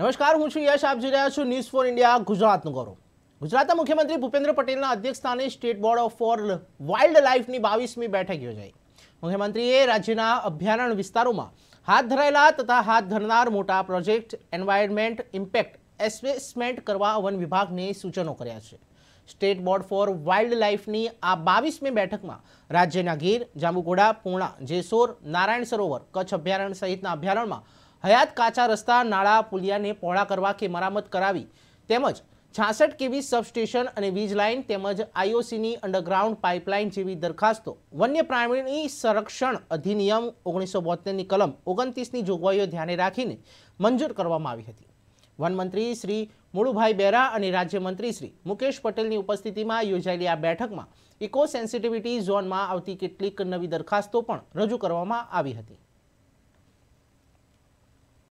નમસ્કાર હું છું યશ આપ જોઈ રહ્યા છું ન્યૂઝ ફોર ઇન્ડિયા ગુજરાતનું ગૌરવ ગુજરાતના મુખ્યમંત્રી ભૂપેન્દ્ર પટેલના અધ્યક્ષસ્થાને state board of for wild લાઇફની બાવીસમી બેઠક યોજાઈ મુખ્યમંત્રીએ રાજ્યના અભયારણ્ય વિસ્તારોમાં હાથ ધરાયેલા તથા હાથ ધરનાર મોટા પ્રોજેક્ટ એન્વાયરમેન્ટ ઇમ્પેક્ટ એસેસમેન્ટ કરવા વન વિભાગને સૂચનો કર્યા છે સ્ટેટ બોર્ડ ફોર વાઇલ્ડ લાઇફની આ બાવીસમી બેઠકમાં રાજ્યના ગીર જાંબુઘોડા પૂર્ણા જેસોર નારાયણ સરોવર કચ્છ અભયારણ્ય સહિતના અભયારણ્યમાં હયાત કાચા રસ્તા નાળા પુલિયાને પહોળા કરવા કે મરામત કરાવી તેમજ છાસઠ કેવી સબસ્ટેશન અને વીજ લાઇન તેમજ આઈઓસીની અંડરગ્રાઉન્ડ પાઇપલાઇન જેવી દરખાસ્તો વન્ય પ્રાણીની સંરક્ષણ અધિનિયમ ઓગણીસો બોતેરની કલમ ઓગણત્રીસની જોગવાઈઓ ધ્યાને રાખીને મંજૂર કરવામાં આવી હતી વનમંત્રી શ્રી મુળુભાઈ બેરા અને રાજ્યમંત્રી શ્રી મુકેશ પટેલની ઉપસ્થિતિમાં યોજાયેલી આ બેઠકમાં ઇકો સેન્સિટિવિટી ઝોનમાં આવતી કેટલીક નવી દરખાસ્તો પણ રજૂ કરવામાં આવી હતી